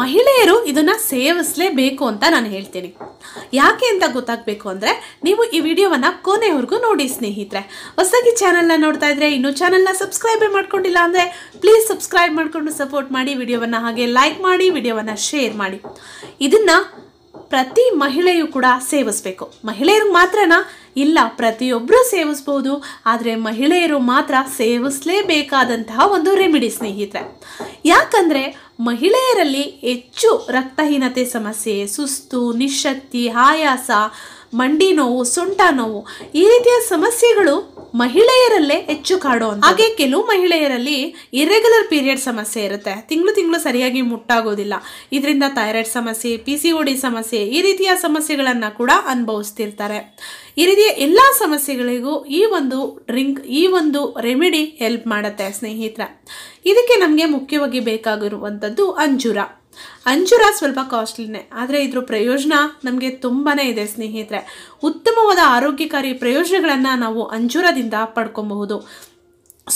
ಮಹಿಳೆಯರು ಇದನ್ನು ಸೇವಿಸಲೇಬೇಕು ಅಂತ ನಾನು ಹೇಳ್ತೀನಿ ಯಾಕೆ ಅಂತ ಗೊತ್ತಾಗಬೇಕು ಅಂದರೆ ನೀವು ಈ ವಿಡಿಯೋವನ್ನು ಕೊನೆವರೆಗೂ ನೋಡಿ ಸ್ನೇಹಿತರೆ ಹೊಸಗಿ ಚಾನಲ್ನ ನೋಡ್ತಾ ಇದ್ರೆ ಇನ್ನೂ ಚಾನಲ್ನ ಸಬ್ಸ್ಕ್ರೈಬೇ ಮಾಡ್ಕೊಂಡಿಲ್ಲ ಅಂದರೆ ಪ್ಲೀಸ್ ಸಬ್ಸ್ಕ್ರೈಬ್ ಮಾಡಿಕೊಂಡು ಸಪೋರ್ಟ್ ಮಾಡಿ ವಿಡಿಯೋವನ್ನು ಹಾಗೆ ಲೈಕ್ ಮಾಡಿ ವಿಡಿಯೋವನ್ನು ಶೇರ್ ಮಾಡಿ ಇದನ್ನು ಪ್ರತಿ ಮಹಿಳೆಯು ಕೂಡ ಸೇವಿಸ್ಬೇಕು ಮಹಿಳೆಯರು ಮಾತ್ರನಾ ಇಲ್ಲ ಪ್ರತಿಯೊಬ್ಬರೂ ಸೇವಿಸ್ಬೋದು ಆದರೆ ಮಹಿಳೆಯರು ಮಾತ್ರ ಸೇವಿಸಲೇಬೇಕಾದಂತಹ ಒಂದು ರೆಮಿಡಿ ಸ್ನೇಹಿತರೆ ಯಾಕಂದರೆ ಮಹಿಳೆಯರಲ್ಲಿ ಹೆಚ್ಚು ರಕ್ತಹೀನತೆ ಸಮಸ್ಯೆ ಸುಸ್ತು ನಿಶಕ್ತಿ ಆಯಾಸ ಮಂಡಿ ನೋವು ಸೊಂಟ ನೋವು ಈ ರೀತಿಯ ಸಮಸ್ಯೆಗಳು ಮಹಿಳೆಯರಲ್ಲೇ ಹೆಚ್ಚು ಕಾಡೋ ಹಾಗೆ ಕೆಲವು ಮಹಿಳೆಯರಲ್ಲಿ ಇರೆಗ್ಯುಲರ್ ಪೀರಿಯಡ್ ಸಮಸ್ಯೆ ಇರುತ್ತೆ ತಿಂಗಳು ತಿಂಗಳು ಸರಿಯಾಗಿ ಮುಟ್ಟಾಗೋದಿಲ್ಲ ಇದರಿಂದ ಥೈರಾಯ್ಡ್ ಸಮಸ್ಯೆ ಪಿ ಸಿ ಡಿ ಸಮಸ್ಯೆ ಈ ರೀತಿಯ ಸಮಸ್ಯೆಗಳನ್ನು ಕೂಡ ಅನುಭವಿಸ್ತಿರ್ತಾರೆ ಈ ರೀತಿಯ ಎಲ್ಲ ಸಮಸ್ಯೆಗಳಿಗೂ ಈ ಒಂದು ಡ್ರಿಂಕ್ ಈ ಒಂದು ರೆಮಿಡಿ ಹೆಲ್ಪ್ ಮಾಡುತ್ತೆ ಸ್ನೇಹಿತರ ಇದಕ್ಕೆ ನಮಗೆ ಮುಖ್ಯವಾಗಿ ಬೇಕಾಗಿರುವಂಥದ್ದು ಅಂಜೂರ ಅಂಜೂರ ಸ್ವಲ್ಪ ಕಾಸ್ಟ್ಲಿನೇ ಆದರೆ ಇದ್ರ ಪ್ರಯೋಜನ ನಮಗೆ ತುಂಬಾ ಇದೆ ಸ್ನೇಹಿತರೆ ಉತ್ತಮವಾದ ಆರೋಗ್ಯಕಾರಿ ಪ್ರಯೋಜನಗಳನ್ನು ನಾವು ಅಂಜೂರದಿಂದ ಪಡ್ಕೊಬಹುದು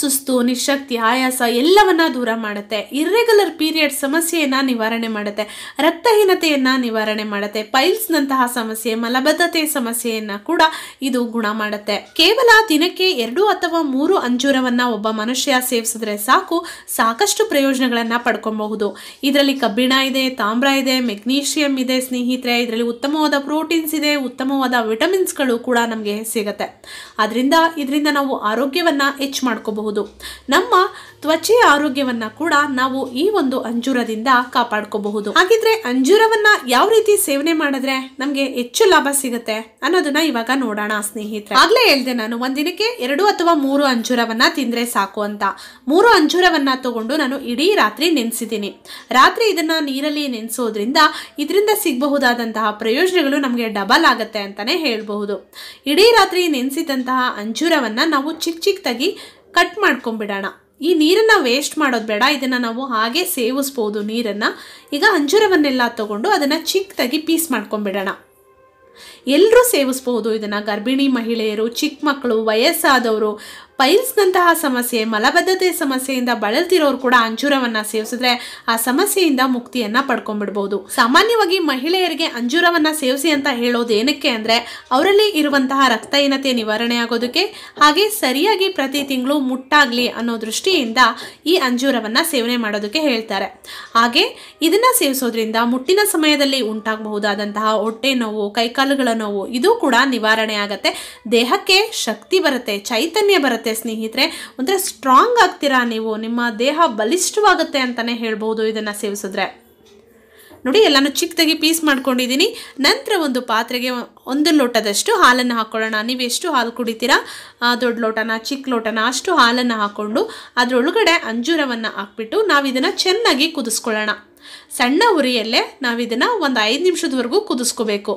ಸುಸ್ತು ನಿಶಕ್ತಿ ಆಯಾಸ ಎಲ್ಲವನ್ನು ದೂರ ಮಾಡುತ್ತೆ ಇರ್ರೆಗ್ಯುಲರ್ ಪೀರಿಯಡ್ ಸಮಸ್ಯೆಯನ್ನು ನಿವಾರಣೆ ಮಾಡುತ್ತೆ ರಕ್ತಹೀನತೆಯನ್ನು ನಿವಾರಣೆ ಮಾಡುತ್ತೆ ಪೈಲ್ಸ್ನಂತಹ ಸಮಸ್ಯೆ ಮಲಬದ್ಧತೆ ಸಮಸ್ಯೆಯನ್ನು ಕೂಡ ಇದು ಗುಣ ಮಾಡುತ್ತೆ ಕೇವಲ ದಿನಕ್ಕೆ ಎರಡು ಅಥವಾ ಮೂರು ಅಂಜೂರವನ್ನು ಒಬ್ಬ ಮನುಷ್ಯ ಸೇವಿಸಿದ್ರೆ ಸಾಕು ಸಾಕಷ್ಟು ಪ್ರಯೋಜನಗಳನ್ನು ಪಡ್ಕೊಬಹುದು ಇದರಲ್ಲಿ ಕಬ್ಬಿಣ ಇದೆ ತಾಮ್ರ ಇದೆ ಮೆಗ್ನೀಷಿಯಂ ಇದೆ ಸ್ನೇಹಿತರೆ ಇದರಲ್ಲಿ ಉತ್ತಮವಾದ ಪ್ರೋಟೀನ್ಸ್ ಇದೆ ಉತ್ತಮವಾದ ವಿಟಮಿನ್ಸ್ಗಳು ಕೂಡ ನಮಗೆ ಸಿಗುತ್ತೆ ಅದರಿಂದ ಇದರಿಂದ ನಾವು ಆರೋಗ್ಯವನ್ನು ಹೆಚ್ಚು ಮಾಡ್ಕೋಬಹುದು ನಮ್ಮ ತ್ವಚೆಯ ಆರೋಗ್ಯವನ್ನ ಕೂಡ ನಾವು ಈ ಒಂದು ಅಂಜೂರದಿಂದ ಕಾಪಾಡ್ಕೋಬಹುದು ಹಾಗಿದ್ರೆ ಅಂಜೂರವನ್ನ ಯಾವ ರೀತಿ ಸೇವನೆ ಮಾಡಿದ್ರೆ ನಮಗೆ ಹೆಚ್ಚು ಲಾಭ ಸಿಗುತ್ತೆ ಅನ್ನೋದನ್ನ ಇವಾಗ ನೋಡೋಣ ಸ್ನೇಹಿತರೆ ಆಗ್ಲೇ ಹೇಳ್ದೆ ನಾನು ಒಂದಿನಕ್ಕೆ ಎರಡು ಅಥವಾ ಮೂರು ಅಂಜೂರವನ್ನ ತಿಂದ್ರೆ ಸಾಕು ಅಂತ ಮೂರು ಅಂಜೂರವನ್ನ ತಗೊಂಡು ನಾನು ಇಡೀ ರಾತ್ರಿ ನೆನೆಸಿದ್ದೀನಿ ರಾತ್ರಿ ಇದನ್ನ ನೀರಲ್ಲಿ ನೆನೆಸೋದ್ರಿಂದ ಇದರಿಂದ ಸಿಗಬಹುದಾದಂತಹ ಪ್ರಯೋಜನಗಳು ನಮಗೆ ಡಬಲ್ ಆಗುತ್ತೆ ಅಂತಾನೆ ಹೇಳಬಹುದು ಇಡೀ ರಾತ್ರಿ ನೆನೆಸಿದಂತಹ ಅಂಜೂರವನ್ನ ನಾವು ಚಿಕ್ಕ ಚಿಕ್ಕದಾಗಿ ಕಟ್ ಮಾಡ್ಕೊಂಬಿಡೋಣ ಈ ನೀರನ್ನು ವೇಸ್ಟ್ ಮಾಡೋದು ಬೇಡ ಇದನ್ನು ನಾವು ಹಾಗೆ ಸೇವಿಸ್ಬೋದು ನೀರನ್ನು ಈಗ ಅಂಜೂರವನ್ನೆಲ್ಲ ತಗೊಂಡು ಅದನ್ನು ಚಿಕ್ಕದಾಗಿ ಪೀಸ್ ಮಾಡ್ಕೊಂಬಿಡೋಣ ಎಲ್ಲರೂ ಸೇವಿಸ್ಬೋದು ಇದನ್ನು ಗರ್ಭಿಣಿ ಮಹಿಳೆಯರು ಚಿಕ್ಕ ಮಕ್ಕಳು ವಯಸ್ಸಾದವರು ಪೈಲ್ಸ್ನಂತಹ ಸಮಸ್ಯೆ ಮಲಬದ್ಧತೆ ಸಮಸ್ಯೆಯಿಂದ ಬಳಲ್ತಿರೋರು ಕೂಡ ಅಂಜೂರವನ್ನು ಸೇವಿಸಿದ್ರೆ ಆ ಸಮಸ್ಯೆಯಿಂದ ಮುಕ್ತಿಯನ್ನು ಪಡ್ಕೊಂಡ್ಬಿಡ್ಬೋದು ಸಾಮಾನ್ಯವಾಗಿ ಮಹಿಳೆಯರಿಗೆ ಅಂಜೂರವನ್ನು ಸೇವಿಸಿ ಅಂತ ಹೇಳೋದು ಏನಕ್ಕೆ ಅಂದರೆ ಅವರಲ್ಲಿ ಇರುವಂತಹ ರಕ್ತಹೀನತೆ ನಿವಾರಣೆ ಆಗೋದಕ್ಕೆ ಹಾಗೆ ಸರಿಯಾಗಿ ಪ್ರತಿ ತಿಂಗಳು ಮುಟ್ಟಾಗಲಿ ಅನ್ನೋ ದೃಷ್ಟಿಯಿಂದ ಈ ಅಂಜೂರವನ್ನು ಸೇವನೆ ಮಾಡೋದಕ್ಕೆ ಹೇಳ್ತಾರೆ ಹಾಗೆ ಇದನ್ನು ಸೇವಿಸೋದ್ರಿಂದ ಮುಟ್ಟಿನ ಸಮಯದಲ್ಲಿ ಉಂಟಾಗಬಹುದಾದಂತಹ ಹೊಟ್ಟೆ ನೋವು ಕೈಕಾಲುಗಳ ನೋವು ಇದು ಕೂಡ ನಿವಾರಣೆ ಆಗುತ್ತೆ ದೇಹಕ್ಕೆ ಶಕ್ತಿ ಬರುತ್ತೆ ಚೈತನ್ಯ ಬರುತ್ತೆ ಆಗುತ್ತೆ ಸ್ನೇಹಿತರೆ ಅಂದರೆ ಸ್ಟ್ರಾಂಗ್ ಆಗ್ತೀರಾ ನೀವು ನಿಮ್ಮ ದೇಹ ಬಲಿಷ್ಠವಾಗುತ್ತೆ ಅಂತಲೇ ಹೇಳ್ಬೋದು ಇದನ್ನು ಸೇವಿಸಿದ್ರೆ ನೋಡಿ ಎಲ್ಲನೂ ಚಿಕ್ಕದಾಗಿ ಪೀಸ್ ಮಾಡ್ಕೊಂಡಿದ್ದೀನಿ ನಂತರ ಒಂದು ಪಾತ್ರೆಗೆ ಒಂದು ಲೋಟದಷ್ಟು ಹಾಲನ್ನು ಹಾಕ್ಕೊಳ್ಳೋಣ ನೀವು ಎಷ್ಟು ಹಾಲು ಕುಡಿತೀರಾ ದೊಡ್ಡ ಲೋಟನ ಚಿಕ್ಕ ಲೋಟನ ಅಷ್ಟು ಹಾಲನ್ನು ಹಾಕ್ಕೊಂಡು ಅದರೊಳಗಡೆ ಅಂಜೂರವನ್ನು ಹಾಕ್ಬಿಟ್ಟು ನಾವು ಇದನ್ನು ಚೆನ್ನಾಗಿ ಕುದಿಸ್ಕೊಳ್ಳೋಣ ಸಣ್ಣ ಉರಿಯಲ್ಲೇ ನಾವು ಇದನ್ನು ಒಂದು ಐದು ನಿಮಿಷದವರೆಗೂ ಕುದಿಸ್ಕೋಬೇಕು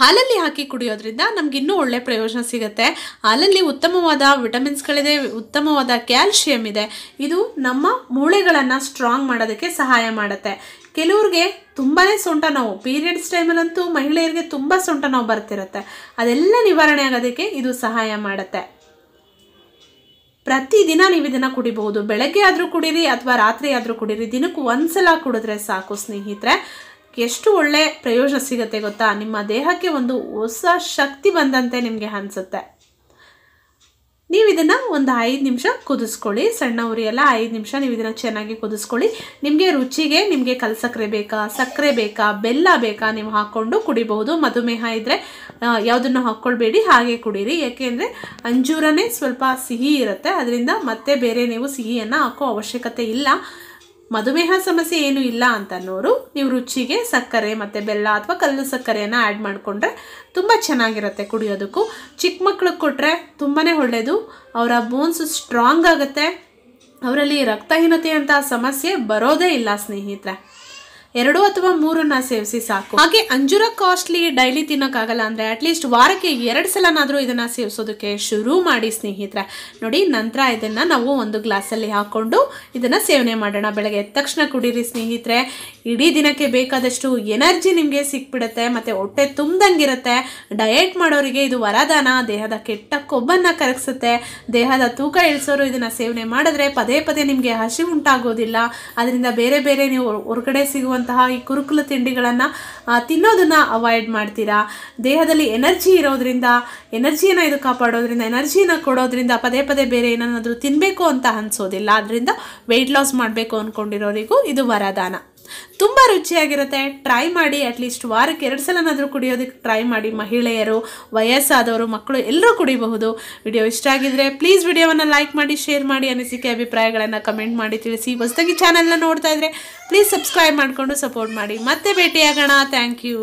ಹಾಲಲ್ಲಿ ಹಾಕಿ ಕುಡಿಯೋದ್ರಿಂದ ನಮಗಿನ್ನೂ ಒಳ್ಳೆ ಪ್ರಯೋಜನ ಸಿಗುತ್ತೆ ಹಾಲಲ್ಲಿ ಉತ್ತಮವಾದ ವಿಟಮಿನ್ಸ್ಗಳಿದೆ ಉತ್ತಮವಾದ ಕ್ಯಾಲ್ಶಿಯಂ ಇದೆ ಇದು ನಮ್ಮ ಮೂಳೆಗಳನ್ನು ಸ್ಟ್ರಾಂಗ್ ಮಾಡೋದಕ್ಕೆ ಸಹಾಯ ಮಾಡುತ್ತೆ ಕೆಲವ್ರಿಗೆ ತುಂಬಾ ಸೊಂಟ ನೋವು ಪೀರಿಯಡ್ಸ್ ಟೈಮಲ್ಲಂತೂ ಮಹಿಳೆಯರಿಗೆ ತುಂಬ ಸೊಂಟ ನೋವು ಬರ್ತಿರುತ್ತೆ ಅದೆಲ್ಲ ನಿವಾರಣೆ ಆಗೋದಕ್ಕೆ ಇದು ಸಹಾಯ ಮಾಡುತ್ತೆ ಪ್ರತಿದಿನ ನೀವು ಇದನ್ನು ಕುಡಿಬಹುದು ಬೆಳಗ್ಗೆ ಆದರೂ ಕುಡೀರಿ ಅಥವಾ ರಾತ್ರಿ ಆದರೂ ಕುಡೀರಿ ದಿನಕ್ಕೂ ಒಂದ್ಸಲ ಕುಡಿದ್ರೆ ಸಾಕು ಸ್ನೇಹಿತರೆ ಎಷ್ಟು ಒಳ್ಳೆ ಪ್ರಯೋಜನ ಸಿಗುತ್ತೆ ಗೊತ್ತಾ ನಿಮ್ಮ ದೇಹಕ್ಕೆ ಒಂದು ಹೊಸ ಶಕ್ತಿ ಬಂದಂತೆ ನಿಮಗೆ ಅನಿಸುತ್ತೆ ನೀವು ಇದನ್ನು ಒಂದು ಐದು ನಿಮಿಷ ಕುದಿಸ್ಕೊಳ್ಳಿ ಸಣ್ಣ ಉರಿಯೆಲ್ಲ ಐದು ನಿಮಿಷ ನೀವು ಇದನ್ನು ಚೆನ್ನಾಗಿ ಕುದಿಸ್ಕೊಳ್ಳಿ ನಿಮಗೆ ರುಚಿಗೆ ನಿಮಗೆ ಕಲ್ಸಕ್ಕರೆ ಬೇಕಾ ಸಕ್ಕರೆ ಬೇಕಾ ಬೆಲ್ಲ ಬೇಕಾ ನೀವು ಹಾಕ್ಕೊಂಡು ಕುಡಿಬಹುದು ಮಧುಮೇಹ ಇದ್ದರೆ ಯಾವುದನ್ನು ಹಾಕ್ಕೊಳ್ಬೇಡಿ ಹಾಗೆ ಕುಡೀರಿ ಏಕೆಂದರೆ ಅಂಜೂರನೇ ಸ್ವಲ್ಪ ಸಿಹಿ ಇರುತ್ತೆ ಅದರಿಂದ ಮತ್ತೆ ಬೇರೆ ನೀವು ಸಿಹಿಯನ್ನು ಹಾಕೋ ಅವಶ್ಯಕತೆ ಇಲ್ಲ ಮಧುಮೇಹ ಸಮಸ್ಯೆ ಏನೂ ಇಲ್ಲ ಅಂತ ಅನ್ನೋರು ನೀವು ರುಚಿಗೆ ಸಕ್ಕರೆ ಮತ್ತು ಬೆಲ್ಲ ಅಥವಾ ಕಲ್ಲು ಸಕ್ಕರೆಯನ್ನು ಆ್ಯಡ್ ಮಾಡಿಕೊಂಡ್ರೆ ತುಂಬ ಚೆನ್ನಾಗಿರುತ್ತೆ ಕುಡಿಯೋದಕ್ಕೂ ಚಿಕ್ಕ ಮಕ್ಳಿಗೆ ಕೊಟ್ಟರೆ ತುಂಬಾ ಒಳ್ಳೆಯದು ಅವರ ಬೋನ್ಸ್ ಸ್ಟ್ರಾಂಗ್ ಆಗುತ್ತೆ ಅವರಲ್ಲಿ ರಕ್ತಹೀನತೆ ಅಂತ ಸಮಸ್ಯೆ ಬರೋದೇ ಇಲ್ಲ ಸ್ನೇಹಿತರೆ ಎರಡು ಅಥವಾ ಮೂರನ್ನ ಸೇವಿಸಿ ಸಾಕು ಹಾಗೆ ಅಂಜೂರ ಕಾಸ್ಟ್ಲಿ ಡೈಲಿ ತಿನ್ನೋಕ್ಕಾಗಲ್ಲ ಅಂದರೆ ಅಟ್ಲೀಸ್ಟ್ ವಾರಕ್ಕೆ ಎರಡು ಸಲನಾದರೂ ಇದನ್ನು ಸೇವಿಸೋದಕ್ಕೆ ಶುರು ಮಾಡಿ ಸ್ನೇಹಿತರೆ ನೋಡಿ ನಂತರ ಇದನ್ನು ನಾವು ಒಂದು ಗ್ಲಾಸಲ್ಲಿ ಹಾಕ್ಕೊಂಡು ಇದನ್ನು ಸೇವನೆ ಮಾಡೋಣ ಬೆಳಗ್ಗೆ ಎದ್ದ ತಕ್ಷಣ ಕುಡೀರಿ ಸ್ನೇಹಿತರೆ ಇಡೀ ದಿನಕ್ಕೆ ಬೇಕಾದಷ್ಟು ಎನರ್ಜಿ ನಿಮಗೆ ಸಿಕ್ಬಿಡುತ್ತೆ ಮತ್ತೆ ಹೊಟ್ಟೆ ಇರುತ್ತೆ ಡಯೆಟ್ ಮಾಡೋರಿಗೆ ಇದು ವರದಾನ ದೇಹದ ಕೆಟ್ಟ ಕೊಬ್ಬನ್ನು ಕರಗಿಸುತ್ತೆ ದೇಹದ ತೂಕ ಇಳಿಸೋರು ಇದನ್ನು ಸೇವನೆ ಮಾಡಿದ್ರೆ ಪದೇ ಪದೇ ನಿಮಗೆ ಹಸಿ ಉಂಟಾಗೋದಿಲ್ಲ ಅದರಿಂದ ಬೇರೆ ಬೇರೆ ನೀವು ಹೊರಗಡೆ ಸಿಗುವ ಇರುವಂತಹ ಈ ಕುರುಕುಲ ತಿಂಡಿಗಳನ್ನು ತಿನ್ನೋದನ್ನು ಅವಾಯ್ಡ್ ಮಾಡ್ತೀರಾ ದೇಹದಲ್ಲಿ ಎನರ್ಜಿ ಇರೋದ್ರಿಂದ ಎನರ್ಜಿಯನ್ನು ಇದು ಕಾಪಾಡೋದ್ರಿಂದ ಎನರ್ಜಿನ ಕೊಡೋದ್ರಿಂದ ಪದೇ ಪದೇ ಬೇರೆ ಏನನ್ನಾದರೂ ತಿನ್ನಬೇಕು ಅಂತ ಅನ್ಸೋದಿಲ್ಲ ಅದರಿಂದ ವೆಯ್ಟ್ ಲಾಸ್ ಮಾಡಬೇಕು ಅಂದ್ಕೊಂಡಿರೋರಿಗೂ ಇದು ವರದಾನ ತುಂಬ ರುಚಿಯಾಗಿರುತ್ತೆ ಟ್ರೈ ಮಾಡಿ ಅಟ್ಲೀಸ್ಟ್ ವಾರಕ್ಕೆ ಎರಡು ಸಲನಾದರೂ ಕುಡಿಯೋದಕ್ಕೆ ಟ್ರೈ ಮಾಡಿ ಮಹಿಳೆಯರು ವಯಸ್ಸಾದವರು ಮಕ್ಕಳು ಎಲ್ಲರೂ ಕುಡಿಬಹುದು ವಿಡಿಯೋ ಇಷ್ಟ ಆಗಿದ್ರೆ ಪ್ಲೀಸ್ ವಿಡಿಯೋವನ್ನು ಲೈಕ್ ಮಾಡಿ ಶೇರ್ ಮಾಡಿ ಅನಿಸಿಕೆ ಅಭಿಪ್ರಾಯಗಳನ್ನು ಕಮೆಂಟ್ ಮಾಡಿ ತಿಳಿಸಿ ಹೊಸದಾಗಿ ಚಾನಲ್ನ ನೋಡ್ತಾ ಇದ್ರೆ ಪ್ಲೀಸ್ ಸಬ್ಸ್ಕ್ರೈಬ್ ಮಾಡಿಕೊಂಡು ಸಪೋರ್ಟ್ ಮಾಡಿ ಮತ್ತೆ ಭೇಟಿಯಾಗೋಣ ಥ್ಯಾಂಕ್ ಯು